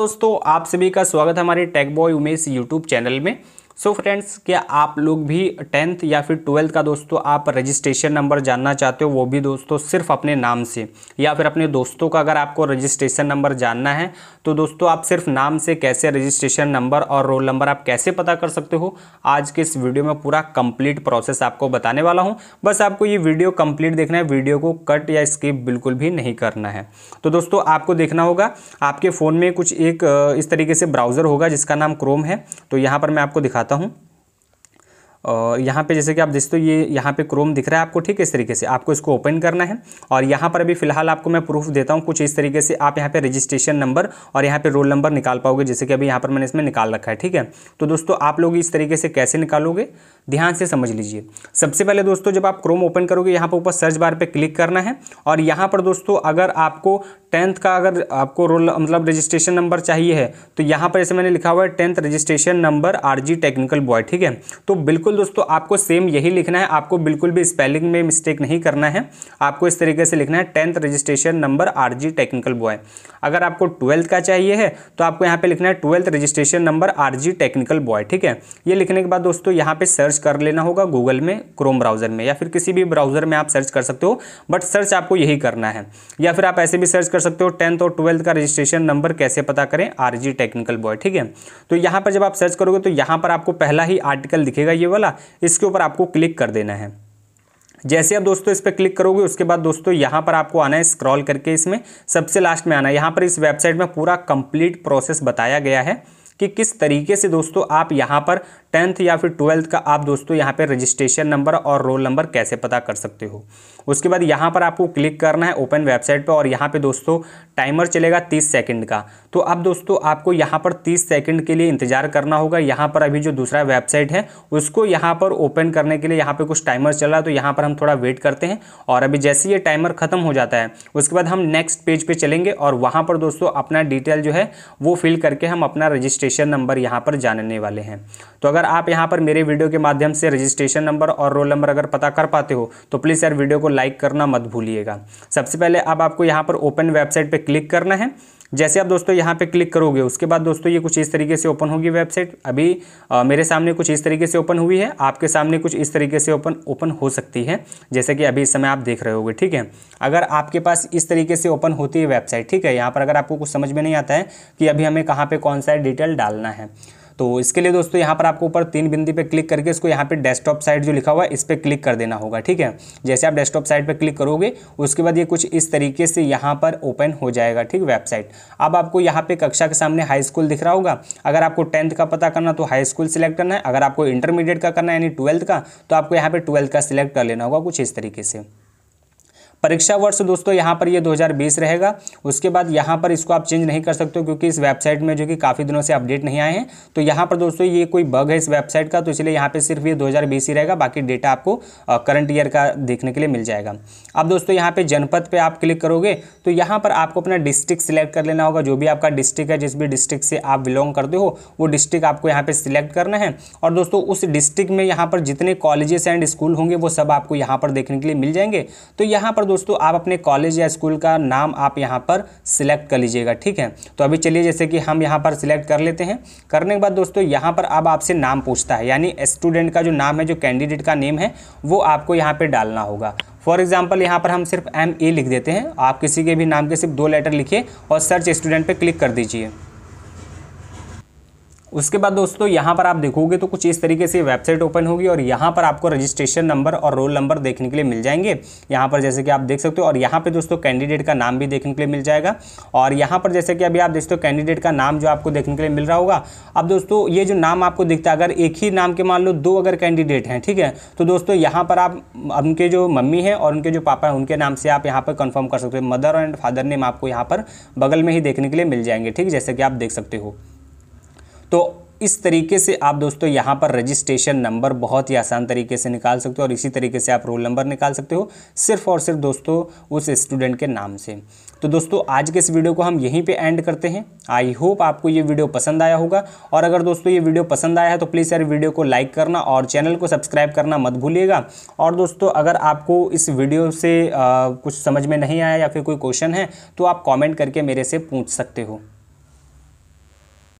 दोस्तों आप सभी का स्वागत है हमारे tech boy Umesh YouTube channel में सो so फ्रेंड्स क्या आप लोग भी टेंथ या फिर ट्वेल्थ का दोस्तों आप रजिस्ट्रेशन नंबर जानना चाहते हो वो भी दोस्तों सिर्फ अपने नाम से या फिर अपने दोस्तों का अगर आपको रजिस्ट्रेशन नंबर जानना है तो दोस्तों आप सिर्फ नाम से कैसे रजिस्ट्रेशन नंबर और रोल नंबर आप कैसे पता कर सकते हो आज के इस वीडियो में पूरा कंप्लीट प्रोसेस आपको बताने वाला हूँ बस आपको ये वीडियो कंप्लीट देखना है वीडियो को कट या स्किप बिल्कुल भी नहीं करना है तो दोस्तों आपको देखना होगा आपके फ़ोन में कुछ एक इस तरीके से ब्राउज़र होगा जिसका नाम क्रोम है तो यहाँ पर मैं आपको दिखाता आता हूँ और यहाँ पे जैसे कि आप हो ये यहाँ पे क्रोम दिख रहा है आपको ठीक है इस तरीके से आपको इसको ओपन करना है और यहाँ पर अभी फिलहाल आपको मैं प्रूफ देता हूँ कुछ इस तरीके से आप यहाँ पे रजिस्ट्रेशन नंबर और यहाँ पे रोल नंबर निकाल पाओगे जैसे कि अभी यहाँ पर मैंने इसमें निकाल रखा है ठीक है तो दोस्तों आप लोग इस तरीके से कैसे निकालोगे ध्यान से समझ लीजिए सबसे पहले दोस्तों जब आप क्रोम ओपन करोगे यहाँ पर ऊपर सर्च बार पर क्लिक करना है और यहाँ पर दोस्तों अगर आपको टेंथ का अगर आपको रोल मतलब रजिस्ट्रेशन नंबर चाहिए है तो यहाँ पर जैसे मैंने लिखा हुआ है tenth registration number R technical boy ठीक है तो बिल्कुल बिल्कुल दोस्तों आपको सेम यही लिखना है आपको बिल्कुल भी स्पेलिंग में मिस्टेक नहीं करना है आपको इस तरीके से लिखना है tenth registration number R G technical boy अगर आपको ट्वेल्थ का चाहिए है तो आपको यहाँ पे लिखना है twelfth registration number R G technical boy ठीक है ये लिखने के बाद दोस्तों यहाँ पे सर्च कर लेना होगा गूगल में क्रोम ब्राउजर में या फिर किसी भी ब्राउजर में आप सर्च कर सकते हो बट सर्च आपको यही करना है या फिर आप ऐसे भी सर्च कर सकते हो टेंथ और ट्वेल्थ का रजिस्ट्रेशन नंबर कैसे पता करें आर टेक्निकल बॉय ठीक है तो यहाँ पर जब आप सर्च करोगे तो यहाँ पर आपको पहला ही आर्टिकल दिखेगा ये वाला वाला इसके ऊपर आपको क्लिक कर देना है जैसे आप दोस्तों इस पर क्लिक करोगे उसके बाद दोस्तों यहाँ पर आपको आना है स्क्रॉल करके इसमें सबसे लास्ट में आना है यहाँ पर इस वेबसाइट में पूरा कंप्लीट प्रोसेस बताया गया है कि किस तरीके से दोस्तों आप यहाँ पर टेंथ या फिर ट्वेल्थ का आप दोस्तों यहाँ पे रजिस्ट्रेशन नंबर और रोल नंबर कैसे पता कर सकते हो उसके बाद यहाँ पर आपको क्लिक करना है ओपन वेबसाइट पर और यहाँ पे दोस्तों टाइमर चलेगा तीस सेकेंड का तो अब दोस्तों आपको यहाँ पर तीस सेकेंड के लिए इंतजार करना होगा यहाँ पर अभी जो दूसरा वेबसाइट है उसको यहाँ पर ओपन करने के लिए यहाँ पर कुछ टाइमर चल रहा है तो यहाँ पर हम थोड़ा वेट करते हैं और अभी जैसे ये टाइमर ख़त्म हो जाता है उसके बाद हम नेक्स्ट पेज पर चलेंगे और वहाँ पर दोस्तों अपना डिटेल जो है वो फिल करके हम अपना रजिस्ट्रेशन नंबर यहाँ पर जानने वाले हैं तो अगर अगर आप यहाँ पर मेरे वीडियो के माध्यम से रजिस्ट्रेशन नंबर और रोल नंबर अगर पता कर पाते हो तो प्लीज़ यार वीडियो को लाइक करना मत भूलिएगा सबसे पहले अब आपको यहाँ पर ओपन वेबसाइट पर क्लिक करना है जैसे आप दोस्तों यहाँ पे क्लिक करोगे उसके बाद दोस्तों ये कुछ इस तरीके से ओपन होगी वेबसाइट अभी आ, मेरे सामने कुछ इस तरीके से ओपन हुई है आपके सामने कुछ इस तरीके से ओपन ओपन हो सकती है जैसे कि अभी इस समय आप देख रहे होगे ठीक है अगर आपके पास इस तरीके से ओपन होती है वेबसाइट ठीक है यहाँ पर अगर आपको कुछ समझ में नहीं आता है कि अभी हमें कहाँ पर कौन सा डिटेल डालना है तो इसके लिए दोस्तों यहाँ पर आपको ऊपर तीन बिंदी पे क्लिक करके इसको यहाँ पे डेस्कटॉप साइट जो लिखा हुआ है इस पर क्लिक कर देना होगा ठीक है जैसे आप डेस्कटॉप साइट पर क्लिक करोगे उसके बाद ये कुछ इस तरीके से यहाँ पर ओपन हो जाएगा ठीक वेबसाइट अब आपको यहाँ पे कक्षा के सामने हाई स्कूल दिख रहा होगा अगर आपको टेंथ का पता करना तो हाई स्कूल सिलेक्ट करना है अगर आपको इंटरमीडिएट का करना है यानी ट्वेल्थ का तो आपको यहाँ पर ट्वेल्थ का सिलेक्ट कर लेना होगा कुछ इस तरीके से परीक्षा वर्ष दोस्तों यहाँ पर ये 2020 रहेगा उसके बाद यहाँ पर इसको आप चेंज नहीं कर सकते क्योंकि इस वेबसाइट में जो कि काफ़ी दिनों से अपडेट नहीं आए हैं तो यहाँ पर दोस्तों ये कोई बग है इस वेबसाइट का तो इसलिए यहाँ पर सिर्फ ये 2020 ही रहेगा बाकी डेटा आपको करंट ईयर का देखने के लिए मिल जाएगा अब दोस्तों यहाँ पर जनपद पर आप क्लिक करोगे तो यहाँ पर आपको अपना डिस्ट्रिक्ट सिलेक्ट कर लेना होगा जो भी आपका डिस्ट्रिक्ट है जिस भी डिस्ट्रिक्ट से आप बिलोंग करते हो वो डिस्ट्रिक्ट आपको यहाँ पर सिलेक्ट करना है और दोस्तों उस डिस्ट्रिक्ट में यहाँ पर जितने कॉलेजेस एंड स्कूल होंगे वो सब आपको यहाँ पर देखने के लिए मिल जाएंगे तो यहाँ पर दोस्तों आप अपने कॉलेज या स्कूल का नाम आप यहाँ पर सिलेक्ट कर लीजिएगा ठीक है तो अभी चलिए जैसे कि हम यहाँ पर सिलेक्ट कर लेते हैं करने के बाद दोस्तों यहाँ पर अब आपसे नाम पूछता है यानी स्टूडेंट का जो नाम है जो कैंडिडेट का नेम है वो आपको यहाँ पर डालना होगा फॉर एग्जाम्पल यहाँ पर हम सिर्फ एम ए लिख देते हैं आप किसी के भी नाम के सिर्फ दो लेटर लिखिए और सर्च स्टूडेंट पर क्लिक कर दीजिए उसके बाद दोस्तों यहाँ पर आप देखोगे तो कुछ इस तरीके से वेबसाइट ओपन होगी और यहाँ पर आपको रजिस्ट्रेशन नंबर और रोल नंबर देखने के लिए मिल जाएंगे यहाँ पर जैसे कि आप देख सकते हो और यहाँ पे दोस्तों कैंडिडेट का नाम भी देखने के लिए मिल जाएगा और यहाँ पर जैसे कि अभी आप दोस्तों कैंडिडेट का नाम जो आपको देखने के लिए मिल रहा होगा अब दोस्तों ये जो नाम आपको दिखता है अगर एक ही नाम के मान लो दो अगर कैंडिडेट हैं ठीक है तो दोस्तों यहाँ पर आप उनके जो मम्मी हैं और उनके जो पापा हैं उनके नाम से आप यहाँ पर कन्फर्म कर सकते हो मदर एंड फादर नेम आपको यहाँ पर बगल में ही देखने के लिए मिल जाएंगे ठीक जैसे कि आप देख सकते हो तो इस तरीके से आप दोस्तों यहाँ पर रजिस्ट्रेशन नंबर बहुत ही आसान तरीके से निकाल सकते हो और इसी तरीके से आप रोल नंबर निकाल सकते हो सिर्फ और सिर्फ दोस्तों उस स्टूडेंट के नाम से तो दोस्तों आज के इस वीडियो को हम यहीं पे एंड करते हैं आई होप आपको ये वीडियो पसंद आया होगा और अगर दोस्तों ये वीडियो पसंद आया है तो प्लीज़ यार वीडियो को लाइक करना और चैनल को सब्सक्राइब करना मत भूलिएगा और दोस्तों अगर आपको इस वीडियो से आ, कुछ समझ में नहीं आया या फिर कोई क्वेश्चन है तो आप कॉमेंट करके मेरे से पूछ सकते हो